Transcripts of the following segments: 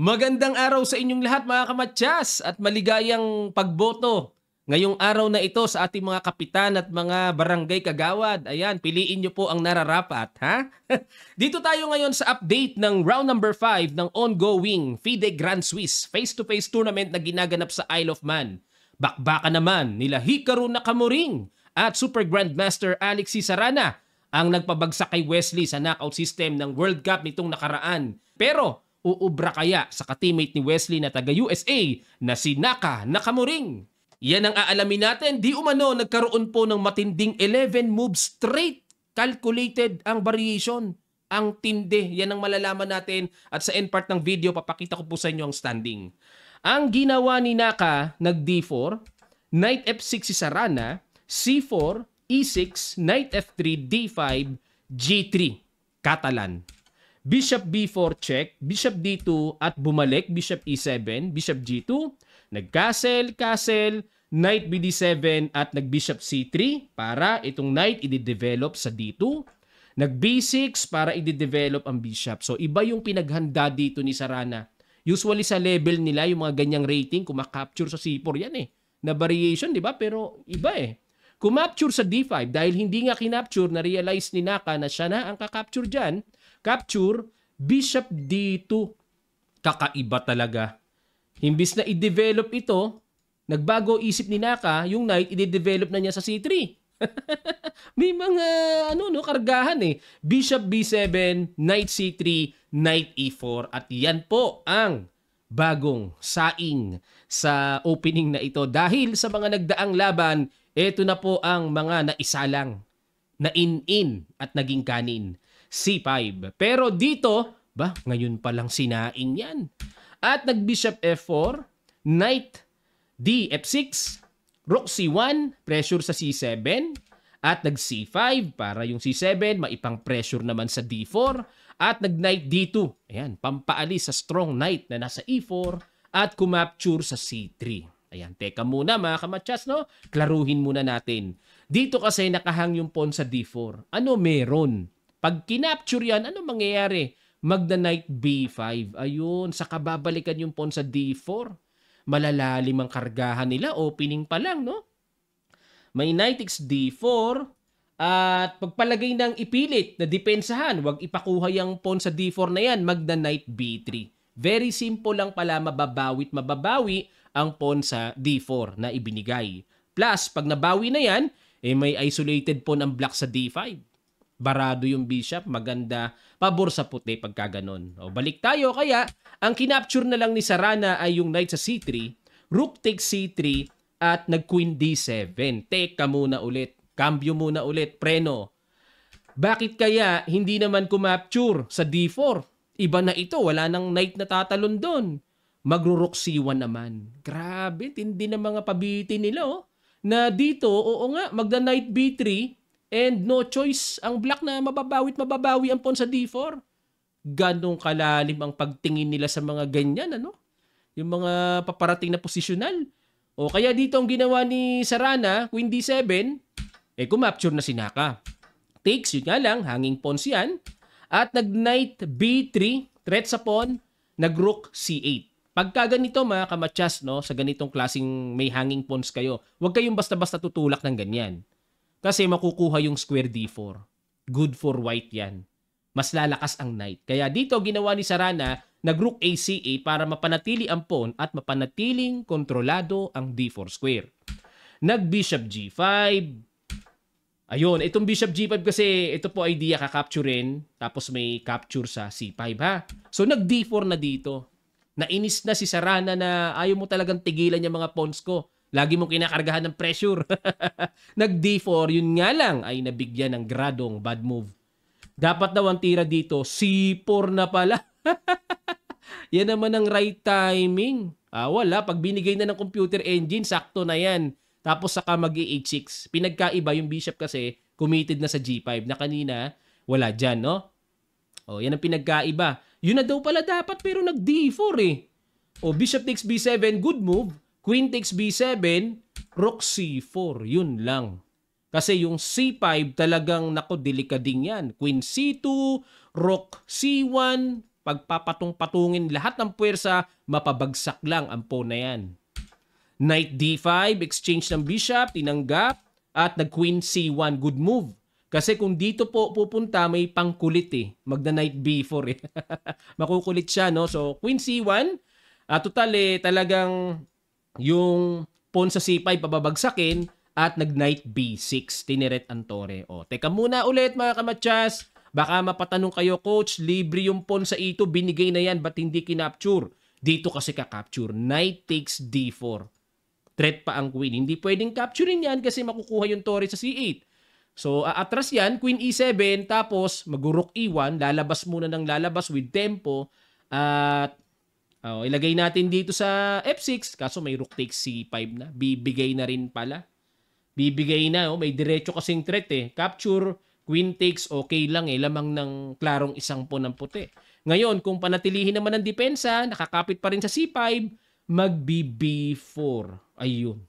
Magandang araw sa inyong lahat mga kamatyas at maligayang pagboto ngayong araw na ito sa ating mga kapitan at mga barangay kagawad. Ayan, piliin niyo po ang nararapat, ha? Dito tayo ngayon sa update ng round number 5 ng ongoing FIDE Grand Swiss face-to-face tournament na ginaganap sa Isle of Man. Bakbaka naman nila Hikaru Nakamuring at Super Grandmaster Alexi Sarana ang nagpabagsak kay Wesley sa knockout system ng World Cup nitong nakaraan. Pero uubra kaya sa katimate ni Wesley na taga USA na si Naka Nakamuring. Yan ang aalamin natin, di umano nagkaroon po ng matinding 11 moves straight. Calculated ang variation, ang tinde, Yan ang malalaman natin at sa end part ng video papakita ko po sa inyo ang standing. Ang ginawa ni Naka, nag D4, knight F6 si Sarana, C4, E6, knight F3, D5, G3, Catalan. Bishop B4 check, Bishop D2 at bumalik Bishop E7, Bishop G2, nagcastle, castle castle, Knight BD7 at nag-Bishop C3 para itong Knight i-develop sa D2. Nag-B6 para i-develop ang Bishop. So iba yung pinaghanda dito ni Sarana. Usually sa level nila, yung mga ganyang rating, kumakapture sa C4 yan eh. Na variation, di ba? Pero iba eh. Kumapture sa D5 dahil hindi nga kinapture, na-realize ni Naka na siya na ang kakapture dyan capture, bishop d2. Kakaiba talaga. himbis na i-develop ito, nagbago isip ni Naka, yung knight, i-develop na niya sa c3. May mga ano no kargahan eh. Bishop b7, knight c3, knight e4 at yan po ang bagong saing sa opening na ito dahil sa mga nagdaang laban, ito na po ang mga naisalang na in-in at naging kanin. C5. Pero dito, ba, ngayon pa lang sinaing yan. At nagbishop F4, knight D F6, rook C1, pressure sa C7, at nag C5 para yung C7 maipang pressure naman sa D4 at nag knight D2. Ayan, pampaalis sa strong knight na nasa E4 at kumapture sa C3. Ayan, teka muna mga kamatsas, no? Klaruhin muna natin. Dito kasi nakahang yung pawn sa D4. Ano meron? Pag kinapture yan, ano mangyayari? Magna knight B5. Ayun, saka babalikan yung pawn sa D4. Malalalim ang kargahan nila. Opening pa lang, no? May knight x D4. At pagpalagay ng ipilit na depensahan, wag ipakuha yung pawn sa D4 na yan, magna knight B3. Very simple lang pala mababawit mababawi ang pawn sa D4 na ibinigay. Plus, pag nabawi na yan, eh may isolated pawn ang black sa D5 barado yung bishop, maganda, pabor sa puti pagka ganun. O, balik tayo, kaya ang kinapture na lang ni Sarana ay yung knight sa c3, rook takes c3, at nag-queen d7. Take ka muna ulit, cambio muna ulit, preno. Bakit kaya hindi naman kumapture sa d4? Iba na ito, wala nang knight na tatalon doon. Magro-rook c1 naman. Grabe, tindi na mga pabitin nila oh. Na dito, oo nga, magda-knight b3, And no choice ang black na mababawit mababawi ang pawn sa D4. Ganong kalalim ang pagtingin nila sa mga ganyan, ano? Yung mga paparating na positional. O kaya dito ang ginawa ni Sarana, Queen D7, eh kumapture na si Naka. Takes, yun nga lang, hanging pawns yan. At nag-knight B3, threat sa pawn, nag-rook C8. Pagka ganito mga kamatsas, no, sa ganitong klasing may hanging pawns kayo, huwag kayong basta-basta tutulak ng ganyan. Kasi makukuha yung square d4. Good for white yan. Mas lalakas ang knight. Kaya dito ginawa ni Sarana nag rook c8 para mapanatili ang pawn at mapanatiling kontrolado ang d4 square. Nag bishop g5. Ayun, itong bishop g5 kasi ito po idea kakapturein tapos may capture sa c5 ha. So nag d4 na dito. Nainis na si Sarana na ayaw mo talagang tigilan yung mga pawns ko. Lagi mo kinakargahan ng pressure. Nag D4, yun nga lang ay nabigyan ng gradong bad move. Dapat daw ang tira dito, C4 na pala. yan naman ang right timing. Ah, wala, pag binigay na ng computer engine, sakto na yan. Tapos saka mag H6. Pinagkaiba yung bishop kasi committed na sa G5 na kanina wala dyan, no? Oh, yan ang pinagkaiba. Yun na daw pala dapat pero nag D4 eh. O, oh, bishop takes B7, good move. Queen takes B7, Rook C4. Yun lang. Kasi yung C5 talagang nako delikading yan. Queen C2, Rook C1, pagpapatong-patungin lahat ng puwersa, mapabagsak lang ang pawn na yan. Knight D5, exchange ng bishop, tinanggap, at nag-queen C1, good move. Kasi kung dito po pupunta, may pangkulit eh. Magna-knight B4 eh. Makukulit siya, no? So, queen C1, uh, ah, total eh, talagang yung pawn sa C5 pababagsakin at nag knight B6 tiniret ang tore. O, teka muna ulit mga kamatsas. Baka mapatanong kayo, coach, libre yung pawn sa e2, binigay na yan, ba't hindi kinapture? Dito kasi kakapture, knight takes D4. Threat pa ang queen. Hindi pwedeng capturein yan kasi makukuha yung tore sa C8. So, aatras yan, queen E7, tapos magurok E1, lalabas muna ng lalabas with tempo, at Oh, ilagay natin dito sa F6, kaso may rook takes C5 na. Bibigay na rin pala. Bibigay na, oh, may diretso kasing threat eh. Capture, queen takes, okay lang eh. Lamang ng klarong isang po ng puti. Ngayon, kung panatilihin naman ng depensa, nakakapit pa rin sa C5, magbi-B4. Ayun.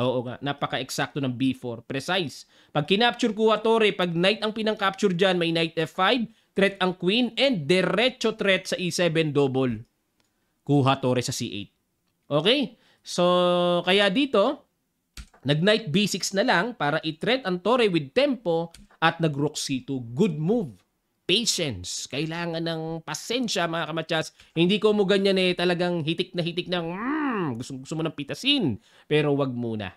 Oo nga, napaka-eksakto ng B4. Precise. Pag kinapture ko Torre, pag knight ang pinang-capture dyan, may knight F5, threat ang queen, and diretso threat sa E7 double kuha Torres sa C8. Okay? So, kaya dito, nag-knight B6 na lang para i-threat ang Torre with tempo at nag-rook C2. Good move. Patience. Kailangan ng pasensya mga kamatsas. Hindi ko mo ganyan eh talagang hitik na hitik ng mm, gusto, gusto mo ng pitasin. Pero wag muna.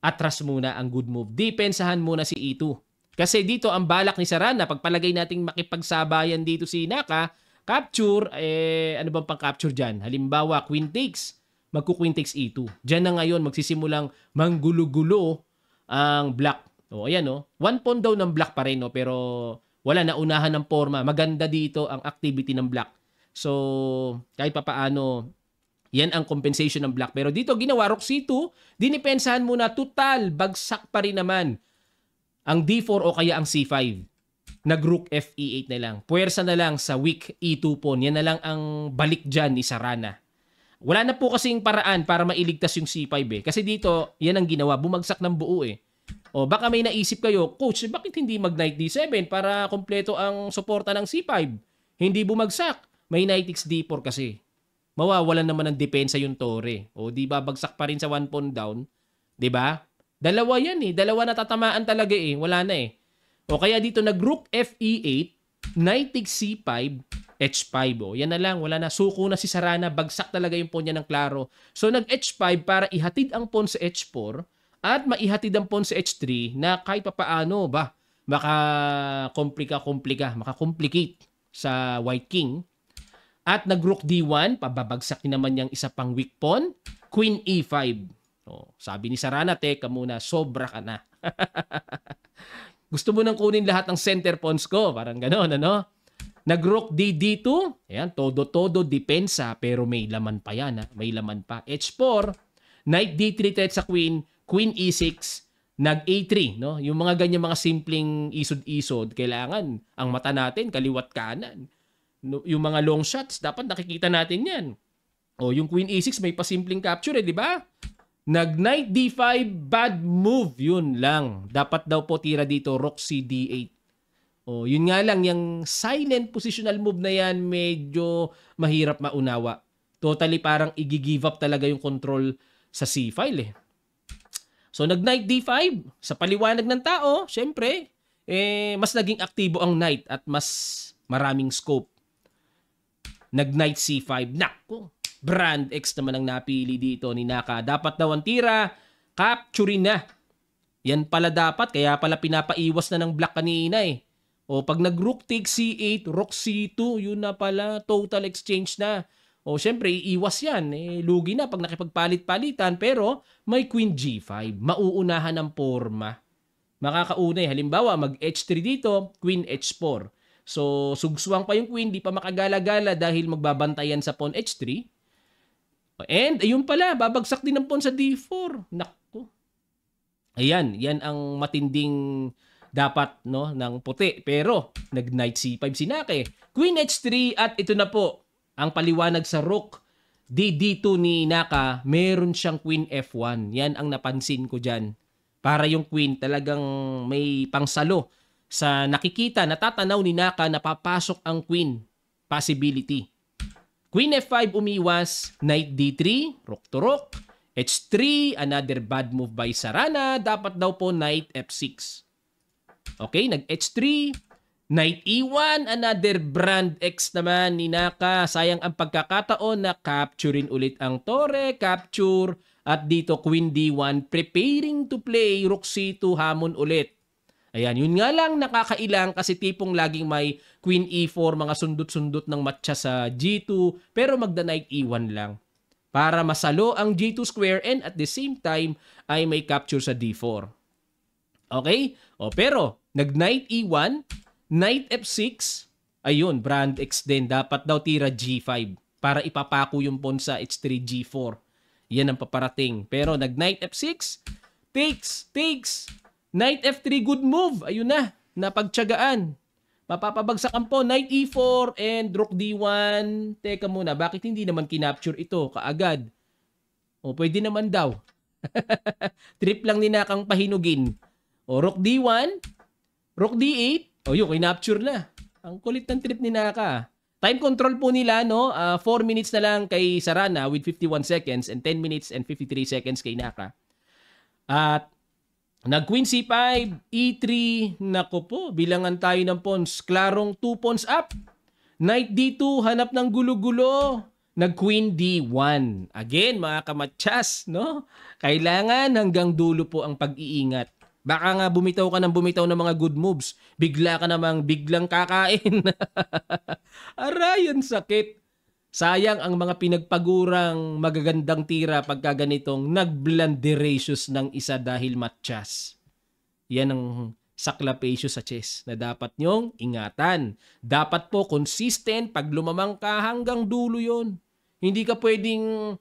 Atras muna ang good move. Depensahan muna si E2. Kasi dito ang balak ni Sarana, pagpalagay nating makipagsabayan dito si Naka, Capture, eh, ano bang pang-capture dyan? Halimbawa, queen takes, magku-queen takes e2. Dyan na ngayon, magsisimulang manggulo-gulo ang black. O, ayan, oh. One pawn daw ng black pa rin, no? Pero wala, na unahan ng forma. Maganda dito ang activity ng black. So, kahit papaano, yan ang compensation ng black. Pero dito, ginawa rook c2, dinipensahan muna, total, bagsak pa rin naman ang d4 o kaya ang c5 nag rook fe8 na lang. Puwersa na lang sa weak e2 pawn. Yan na lang ang balik dyan ni Sarana. Wala na po kasing paraan para mailigtas yung c5 eh. Kasi dito, yan ang ginawa. Bumagsak ng buo eh. O baka may naisip kayo, Coach, bakit hindi mag knight d7 para kompleto ang suporta ng c5? Hindi bumagsak. May knight x d4 kasi. Mawawalan naman ng depensa yung tore. O di ba bagsak pa rin sa 1 pawn down? 'Di ba? Dalawa yan eh. Dalawa natatamaan talaga eh. Wala na eh. O kaya dito nag rook fe8, knight c5, h5. O, yan na lang, wala na. Suko na si Sarana, bagsak talaga yung pawn niya ng klaro. So nag h5 para ihatid ang pawn sa h4 at maihatid ang pawn sa h3 na kahit papaano ba makakomplika-komplika, makakomplicate sa white king. At nag rook d1, pababagsak ni naman niyang isa pang weak pawn, queen e5. O, sabi ni Sarana, teka muna, sobra ka na. Gusto mo nang kunin lahat ng center pawns ko. Parang gano'n, ano? Nag-rook D D2. Ayan, todo-todo, depensa. Pero may laman pa yan, ha? May laman pa. H4, knight D3 threat sa queen, queen E6, nag A3, no? Yung mga ganyan mga simpleng isod-isod, kailangan ang mata natin kaliwat kanan. No, yung mga long shots, dapat nakikita natin 'yan. O yung queen e 6 may pasimpleng capture, eh, di ba? Nag knight d5, bad move. Yun lang. Dapat daw po tira dito, rook c d8. O, yun nga lang, yung silent positional move na yan, medyo mahirap maunawa. Totally parang i-give up talaga yung control sa c-file eh. So, nag knight d5. Sa paliwanag ng tao, syempre, eh, mas naging aktibo ang knight at mas maraming scope. Nag knight c5. Nako, Brand X naman ang napili dito ni Naka. Dapat daw ang tira, capture na. Yan pala dapat, kaya pala pinapaiwas na ng black kanina eh. O pag nag rook take C8, rook C2, yun na pala, total exchange na. O syempre, iiwas yan. Eh, lugi na pag nakipagpalit-palitan, pero may queen G5. Mauunahan ng forma. Makakauna Halimbawa, mag H3 dito, queen H4. So, sugsuwang pa yung queen, di pa makagala-gala dahil magbabantayan sa pawn H3. And ayun pala, babagsak din ang pawn sa D4. Nako. Ayan, yan ang matinding dapat no ng puti. Pero nag knight C5 si Nake. Queen H3 at ito na po ang paliwanag sa rook. d 2 ni Naka, meron siyang queen F1. Yan ang napansin ko diyan. Para yung queen talagang may pangsalo sa nakikita, natatanaw ni Naka na papasok ang queen possibility Queen F5 umiwas, Knight D3, Rook to Rook, H3, another bad move by Sarana, dapat daw po Knight F6. Okay, nag H3, Knight E1, another brand X naman ni Naka. Sayang ang pagkakataon na capturein ulit ang tore, capture, at dito Queen D1, preparing to play Rook C2 hamon ulit. Ayan, yun nga lang nakakailang kasi tipong laging may queen e4, mga sundot-sundot ng matcha sa g2, pero magda knight e1 lang. Para masalo ang g2 square and at the same time ay may capture sa d4. Okay? O pero, nag knight e1, knight f6, ayun, brand x din. Dapat daw tira g5 para ipapako yung pawn sa h3, g4. Yan ang paparating. Pero nag knight f6, takes, takes, Knight F3, good move. Ayun na, napagtyagaan. Mapapabagsak ang po, knight e4 and rook d1. Teka muna, bakit hindi naman kinapture ito kaagad? O pwede naman daw. Trip lang ni ninakang pahinugin. O rook d1, rook d8. O yun, kinapture na. Ang kulit ng trip ni Naka. Time control po nila, no? Uh, ah, 4 minutes na lang kay Sarana with 51 seconds and 10 minutes and 53 seconds kay Naka. At Nag queen c5, e3, nako po, bilangan tayo ng pawns. Klarong 2 pawns up. Knight d2, hanap ng gulo-gulo. Nag queen d1. Again, mga kamatsas, no? Kailangan hanggang dulo po ang pag-iingat. Baka nga bumitaw ka ng bumitaw ng mga good moves. Bigla ka namang biglang kakain. Aray, yun sakit. Sayang ang mga pinagpagurang magagandang tira pagka ganitong nagblanderacious ng isa dahil matchas. Yan ang saklapatio sa chess na dapat nyong ingatan. Dapat po consistent pag lumamang ka hanggang dulo yon. Hindi ka pwedeng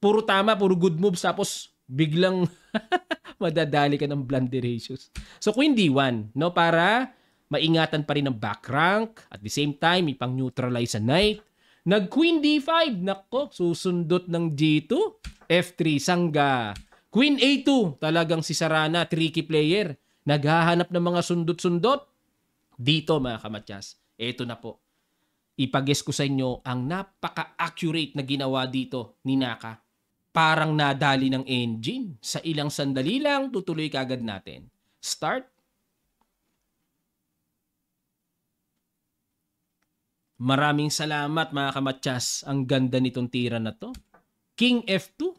puro tama, puro good moves tapos biglang madadali ka ng blunderacious. So queen d1, no, para maingatan pa rin ang back rank. At the same time, ipang-neutralize sa knight Nag queen d5, nako, susundot ng g2, f3 sangga. Queen a2, talagang si Sarana, tricky player. Naghahanap ng mga sundot-sundot. Dito mga kamatyas, eto na po. Ipages ko sa inyo ang napaka-accurate na ginawa dito ni Naka. Parang nadali ng engine. Sa ilang sandali lang, tutuloy kagad natin. Start Maraming salamat mga kamatsas. Ang ganda nitong tira na to. King F2.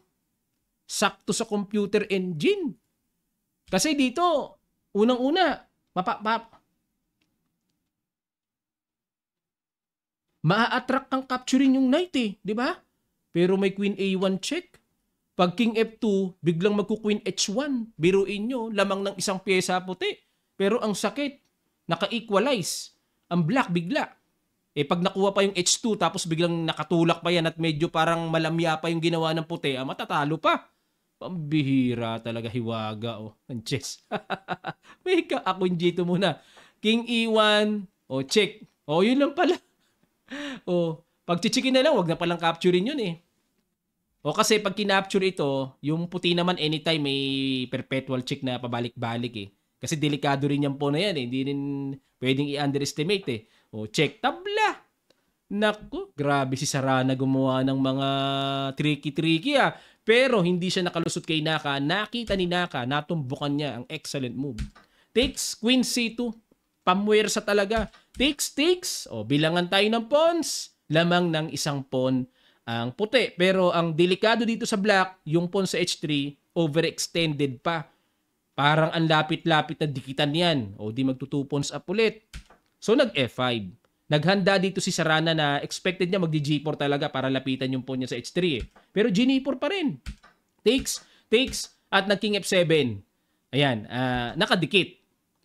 Sakto sa computer engine. Kasi dito, unang-una, mapa, mapa, maa-attract kang capturing yung knight eh, di ba? Pero may queen A1 check. Pag king F2, biglang magku queen H1. Biruin nyo, lamang ng isang pyesa puti. Pero ang sakit, naka-equalize. Ang black bigla. Eh pag nakuha pa yung H2 tapos biglang nakatulak pa yan at medyo parang malamya pa yung ginawa ng puti, ah, matatalo pa. Pambihira talaga hiwaga oh, ang chess. May ka ako dito muna. King E1, oh check. Oh, yun lang pala. oh, pag chichikin na lang, wag na palang capturein yun eh. O oh, kasi pag kinapture ito, yung puti naman anytime may perpetual check na pabalik-balik eh. Kasi delikado rin yan po na yan eh. Hindi rin pwedeng i-underestimate eh. O, check tabla. Naku, grabe si Sarana gumawa ng mga tricky-tricky ah. Pero hindi siya nakalusot kay Naka. Nakita ni Naka, natumbukan niya ang excellent move. Takes Queen C2. Pamwersa talaga. Takes, takes. O, bilangan tayo ng pawns. Lamang ng isang pawn ang puti. Pero ang delikado dito sa black, yung pawn sa H3, overextended pa. Parang ang lapit-lapit na dikitan yan. O, di magtutupons up ulit. So nag F5. Naghanda dito si Sarana na expected niya mag-G4 talaga para lapitan yung pawn niya sa H3 eh. Pero G4 pa rin. Takes, takes, at nag-King F7. Ayan, uh, nakadikit.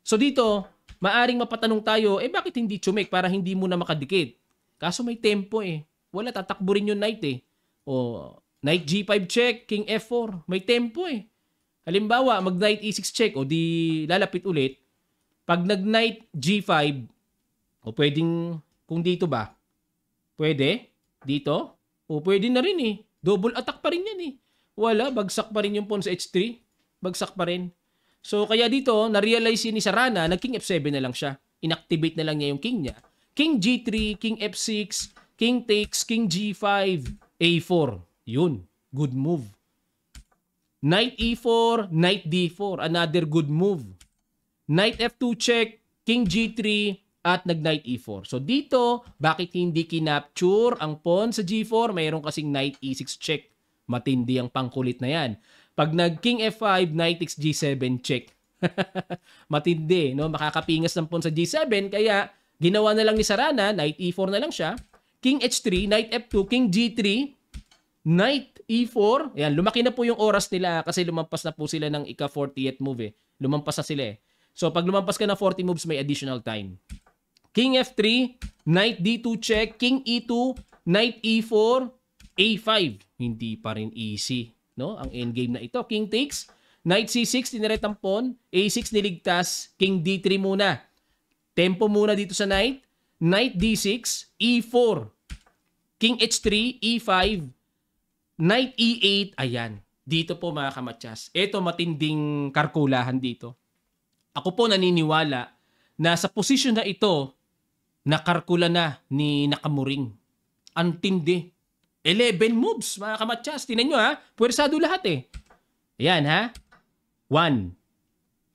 So dito, maaring mapatanong tayo, eh bakit hindi chumek para hindi mo na makadikit? Kaso may tempo eh. Wala, tatakbo rin yung knight eh. O, knight G5 check, King F4. May tempo eh. Halimbawa, mag-knight E6 check o di lalapit ulit. Pag nag-knight G5, o pwedeng, kung dito ba? Pwede? Dito? O pwede na rin eh. Double attack pa rin yan eh. Wala, bagsak pa rin yung pawn sa H3. Bagsak pa rin. So kaya dito, na-realize ni Sarana na king F7 na lang siya. Inactivate na lang niya yung king niya. King G3, king F6, king takes, king G5, A4. Yun, good move. Knight E4, Knight D4, another good move. Knight F2 check, king G3, at nag knight e4. So dito, bakit hindi kinapture ang pawn sa g4? Mayroon kasing knight e6 check. Matindi ang pangkulit na yan. Pag nag king f5, knight x g7 check. Matindi, no? Makakapingas ng pawn sa g7 kaya ginawa na lang ni Sarana, knight e4 na lang siya. King h3, knight f2, king g3, knight e4. Ayan, lumaki na po yung oras nila kasi lumampas na po sila ng ika 40th move eh. Lumampas na sila eh. So pag lumampas ka ng 40 moves, may additional time. King F3, Knight D2 check, King E2, Knight E4, A5. Hindi pa rin easy, no? Ang endgame na ito. King takes, Knight C6, tiniret ang pawn, A6 niligtas, King D3 muna. Tempo muna dito sa Knight. Knight D6, E4, King H3, E5, Knight E8, ayan. Dito po mga kamatsas. Ito matinding karkulahan dito. Ako po naniniwala na sa position na ito, nakarkula na ni Nakamuring. Ang tindi. 11 moves, mga kamatsas. Tinan nyo ha, puwersado lahat eh. Ayan ha. 1.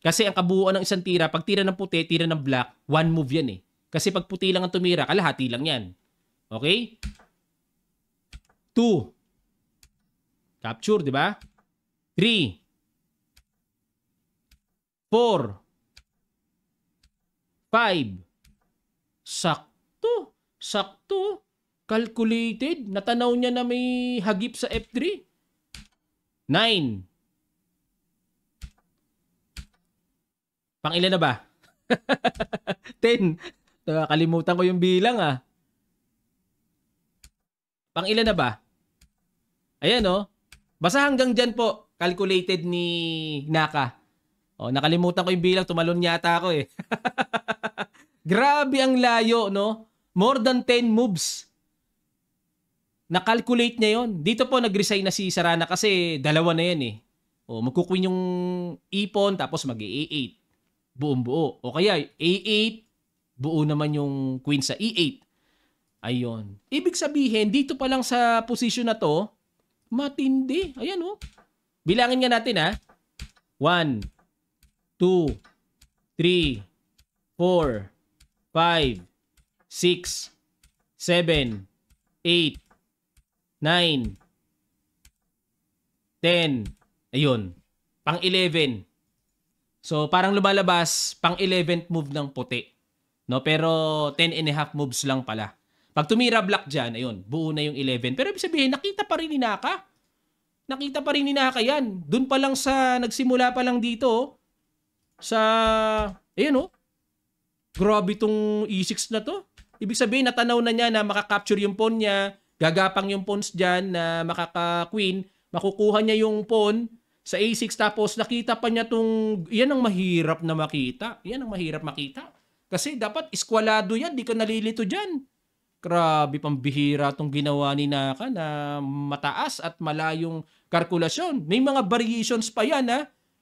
Kasi ang kabuuan ng isang tira, pag tira ng puti, tira ng black, 1 move yan eh. Kasi pag puti lang ang tumira, kalahati lang yan. Okay? 2. Capture, di ba? 3. 4. 5. Sakto. Sakto. Calculated. Natanaw niya na may hagip sa F3. 9. Pang ilan na ba? 10. Nakakalimutan ko yung bilang ah. Pang ilan na ba? Ayan oh. Basta hanggang dyan po, calculated ni Naka. Oh, nakalimutan ko yung bilang, tumalon yata ako eh. Grabe ang layo, no? More than 10 moves. Na-calculate niya yon. Dito po nag-resign na si Sarana kasi dalawa na yan eh. O, magkukuin yung ipon tapos mag A8. Buong buo. O kaya A8, buo naman yung queen sa E8. Ayun. Ibig sabihin, dito pa lang sa position na to, matindi. Ayan oh. Bilangin nga natin ha. 1, 2, 3, 4, 5, 6, 7, 8, 9, 10. Ayun. Pang 11. So parang lumalabas pang 11th move ng puti. No, pero 10 and a half moves lang pala. Pag tumira black diyan, ayun, buo na yung 11. Pero ibig sabihin, nakita pa rin ni Naka. Nakita pa rin ni Naka 'yan. Doon pa lang sa nagsimula pa lang dito oh. sa ayun oh, grabe itong E6 na to. Ibig sabihin, natanaw na niya na makakapture yung pawn niya, gagapang yung pawns dyan na makaka-queen, makukuha niya yung pawn sa A6 tapos nakita pa niya tong, yan ang mahirap na makita. Yan ang mahirap makita. Kasi dapat iskwalado yan, di ka nalilito dyan. Grabe, pang bihira tong ginawa ni Naka na mataas at malayong kalkulasyon. May mga variations pa yan ha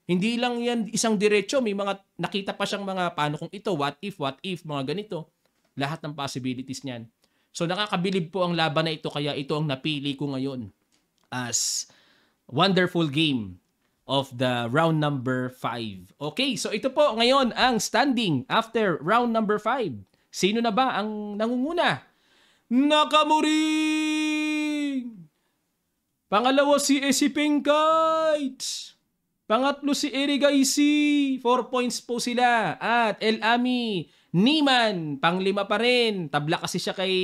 hindi lang yan isang diretso, may mga nakita pa siyang mga paano kung ito, what if, what if, mga ganito. Lahat ng possibilities niyan. So nakakabilib po ang laban na ito kaya ito ang napili ko ngayon as wonderful game of the round number 5. Okay, so ito po ngayon ang standing after round number 5. Sino na ba ang nangunguna? Nakamuri! Pangalawa si Esipeng Kites! Pangatlo si Eric Gaisi, 4 points po sila. At El Ami, Niman, panglima pa rin. Tabla kasi siya kay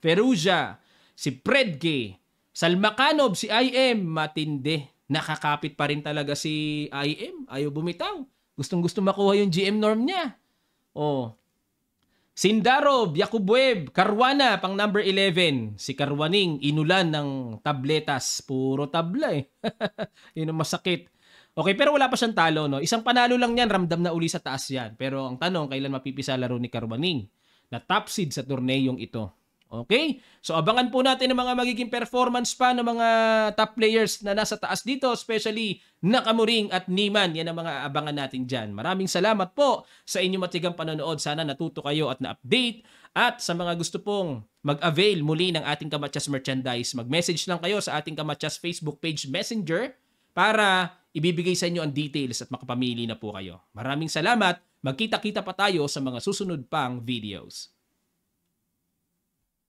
Perugia. Si Predke, Salmakanov, si IM, matindi. Nakakapit pa rin talaga si IM. Ayaw bumitaw. Gustong-gusto makuha yung GM norm niya. Oh. Sindarov, Yakubweb, Karwana, pang number 11. Si Karwaning, inulan ng tabletas. Puro tabla eh. Yun ang masakit. Okay, pero wala pa siyang talo, no? Isang panalo lang yan, ramdam na uli sa taas yan. Pero ang tanong, kailan mapipisa laro ni Carbaning na top seed sa turneyong ito? Okay? So abangan po natin ang mga magiging performance pa ng mga top players na nasa taas dito, especially Nakamuring at Niman. Yan ang mga abangan natin dyan. Maraming salamat po sa inyong matigang panonood. Sana natuto kayo at na-update. At sa mga gusto pong mag-avail muli ng ating Kamatyas merchandise, mag-message lang kayo sa ating Kamatyas Facebook page Messenger para ibibigay sa inyo ang details at makapamili na po kayo. Maraming salamat. Magkita-kita pa tayo sa mga susunod pang videos.